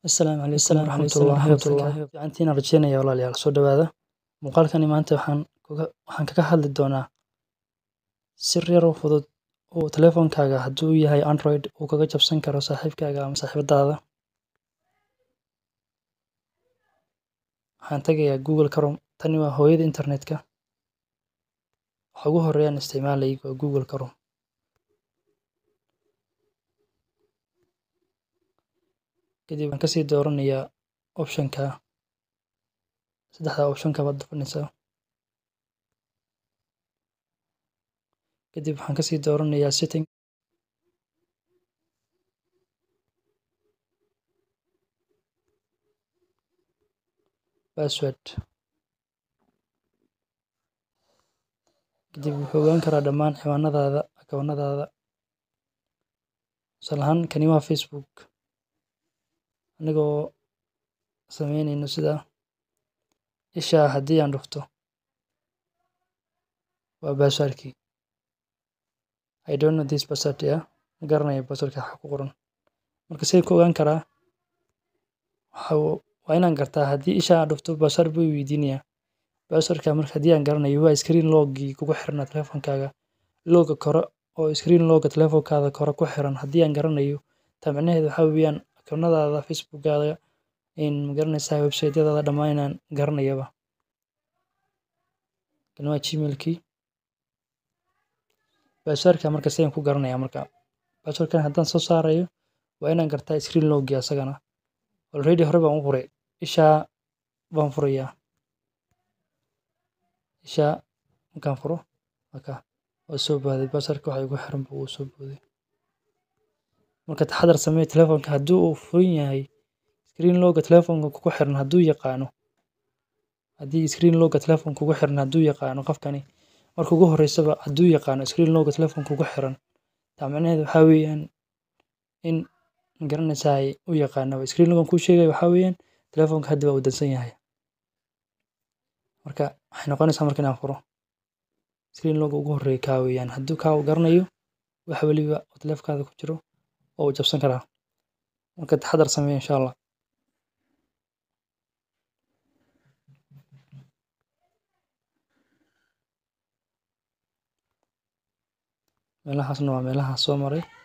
asalaamu calaykum waraxmatullahi wabarakaatu fiicantiina rajeynaya walaalayaal soo dhawaada muuqaalkani maanta waxaan waxaan kaga hadli doonaa sir yaroo fudud oo teleefonkaaga hadduu yahay android uu kaga jabsan karo saaxiibkaaga ama saaxiibadaada waxaan tegayaa google crom tani waa hooyada internetka waxa ugu horeeyaan isticmaalayay waa google crom kadib waxaan kasii dooranayaa option ka saddexda option ka baad dooranaysaa kadib waxaan kasii dooranayaa setting password kadib wuxuu ogaan karaa dhammaan ciwaanadaada akoonadaada tusaalahaan kani waa facebook anigoo sameyneyno sida isha haddii aan dhufto waa baasaalkii I don't know this password yeah ma garanayo baaswordka waxa ku qoran marka sidee ku ogaan karaa waa inaan gartaa haddii isha aan dhufto baasword buu weydiinayaa baaswordka marka haddii aan garanayo waa screen loggii kugu xirnaa teleefankaaga looga kore oo screen looga teleefonkaada kore ku xiran haddii aan garanayo taa micnaheedu waxa weeyaan kartoonnadaada facebookada magaraneysaa websiteyada dhammaan inaan garanayaba kan waa gmailkii baaswarka marka sidaan ku garanaya marka baaswarkan haddaan soo saarayo waa inaan gartaa screen logi asagana already hore baan u furay ishaa baan furayaa ishaa markaan furo marka waa soo baaday baaswarka waxa igu xiran buu soo booday Marka taxadar samee taleefanka haddii uu furan yahay screen loga taleefanka kugu xiran hadduu yaqaano haddii screen lock taleefanka kugu xiran hadduu yaqaano qofkani marka ugu horeysaba hadduu yaqaano screen lock taleefanka kugu xiran taa waxaa weeyaan in magaranaysaay u yaqaano screen lock kuu sheegay waxaa weeyaan taleefanka hadda uu dansan yahay marka waxay noqonaysaa marka inaan furo screen lock ugu horeeya kaa weeyaan hadduu kaa uu garanayo wax weliba oo taleefkaada ku jiro waa uu jabsan karaa marka taxadar samee insha allah meelahaasna waa meelaha soo maray